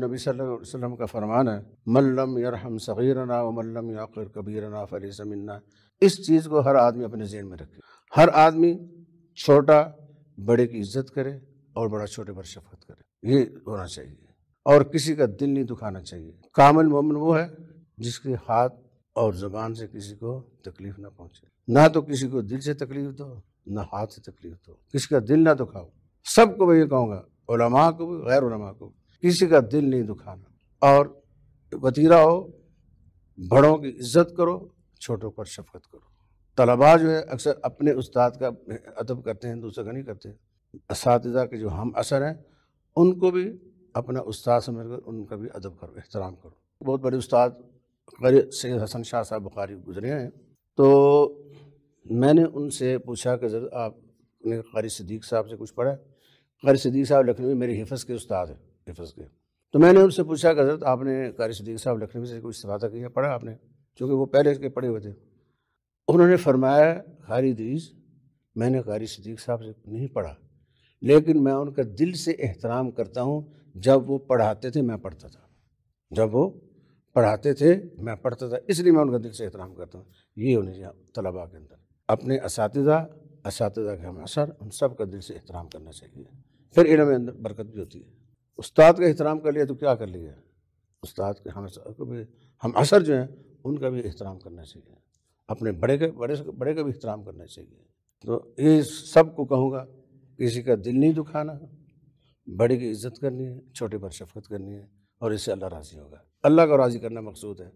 नबी वसल्लम का फरमान है मल्लम यरहम सगीरना व मल्लम याकिर कबीरना मिन्ना इस चीज़ को हर आदमी अपने जेहन में रखे हर आदमी छोटा बड़े की इज्जत करे और बड़ा छोटे पर शफत करे ये होना चाहिए और किसी का दिल नहीं दुखाना चाहिए कामिल मोमिन वो है जिसके हाथ और ज़बान से किसी को तकलीफ ना पहुंचे ना तो किसी को दिल से तकलीफ दो ना हाथ से तकलीफ दो किसी का दिल ना दुखाओ सबको मैं ये कहूँगा को भी गैर उलमा को भी किसी का दिल नहीं दुखाना और वतीरा हो बड़ों की इज्जत करो छोटों पर शफकत करो तलबा जो है अक्सर अपने उस्ताद का अदब करते हैं दूसरे का नहीं करते इस के जो हम असर हैं उनको भी अपना उस्ताद समझ कर उनका भी अदब करो एहतराम करो बहुत बड़े उस्ताद सैद हसन शाह साहब बुखारी गुजरे हैं तो मैंने उनसे पूछा कि जरूर आपने कारी सदीक साहब से कुछ पढ़ा कारी सदीक साहब लखनऊ में मेरे हिफज के उस्ताद हैं में फंस तो मैंने उनसे पूछा कि हजरत आपने कारी सदीक साहब लखनवी से कुछ इस्तीफा तो किया पढ़ा आपने चूँकि वो पहले के पढ़े हुए थे उन्होंने फरमाया खारी दीज मैंने कारी सदीक साहब से नहीं पढ़ा लेकिन मैं उनका दिल से एहतराम करता हूँ जब वो पढ़ाते थे मैं पढ़ता था जब वो पढ़ाते थे मैं पढ़ता था इसलिए मैं उनका दिल से एहतराम करता हूँ ये उन्हें तलबा के अंदर अपने इस के हम असर उन सब का दिल से एहतराम करना चाहिए फिर इनमें अंदर बरकत भी होती है उस्ताद का एहतराम कर लिया तो क्या कर लिया उस्ताद के हमेशा भी हम असर जो हैं उनका भी एहतराम करना चाहिए अपने बड़े के बड़े बड़े का भी एहतराम करना चाहिए तो ये सबको कहूँगा किसी का दिल नहीं दुखाना बड़े की इज्जत करनी है छोटे पर शफकत करनी है और इससे अल्लाह राज़ी होगा अल्लाह का राज़ी करना मकसूद है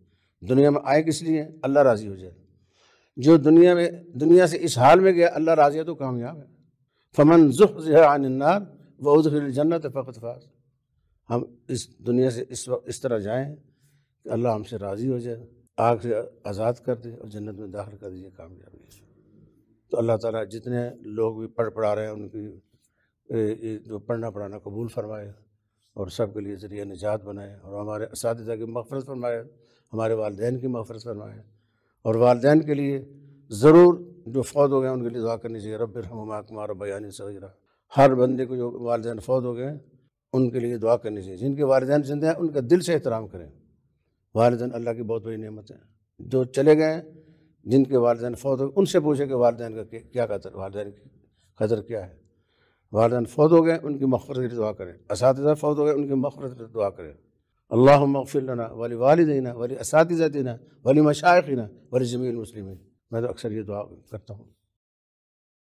दुनिया में आए किस लिए अल्लाह राज़ी हो जाए जो दुनिया में दुनिया से इस हाल में गया अल्लाह राज़ी है तो कामयाब है फमन जुह जन्नत फ़कत फास हम इस दुनिया से इस वक्त इस तरह जाएं कि अल्लाह हमसे राज़ी हो जाए आग से आज़ाद कर दे और जन्नत में दाखिल कर दीजिए कामयाबी तो अल्लाह ताला जितने लोग भी पढ़ पढ़ा रहे हैं उनकी जो पढ़ना पढ़ाना कबूल फरमाए और सब के लिए ज़रिए निजात बनाए और हमारे इस की मफरत फरमाए हमारे वालदे की मफरत फरमाए और वालदेन के लिए ज़रूर जो फौत हो गए उनके लिए दुआ करनी चाहिए रब हमाकुमार बयानी सगीरा हर बंदे को जो वालदे फौत हो गए उनके लिए दुआ करनी चाहिए जिनके वालदे जिंदे हैं उनका दिल से एहतराम करें वालदे अल्लाह की बहुत बड़ी नियमत है जो चले गए जिनके वालदे फौत हो गए उनसे पूछे कि वालदे का क्या कदर वालदे की कदर क्या है वालदे फौत हो गए उनकी मफरत लिए दुआ करें इस फौत हो गए उनकी मफरत लिए दुआ करें अल्लाह मफ़िलना वाली वालदेना वाली इसातीना वाली मशाइना वाली जमील मुस्लिम मैं तो अक्सर ये दुआ करता हूँ